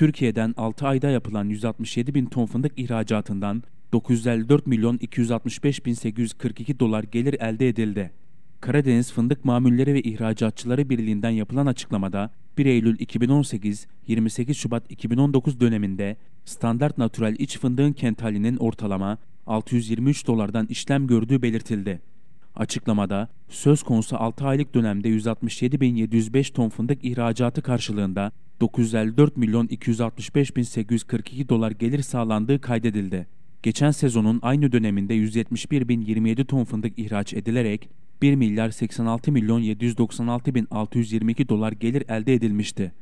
Türkiye'den 6 ayda yapılan 167 bin ton fındık ihracatından 954 milyon 265 bin 842 dolar gelir elde edildi. Karadeniz Fındık Mamulleri ve İhracatçıları Birliği'nden yapılan açıklamada 1 Eylül 2018 28 Şubat 2019 döneminde standart natürel iç fındığın kentalinin ortalama 623 dolardan işlem gördüğü belirtildi. Açıklamada söz konusu 6 aylık dönemde 167.705 ton fındık ihracatı karşılığında 954 milyon 265 bin 842 dolar gelir sağlandığı kaydedildi. Geçen sezonun aynı döneminde 171 bin 27 ton fındık ihraç edilerek 1 milyar 86 milyon 796 bin 622 dolar gelir elde edilmişti.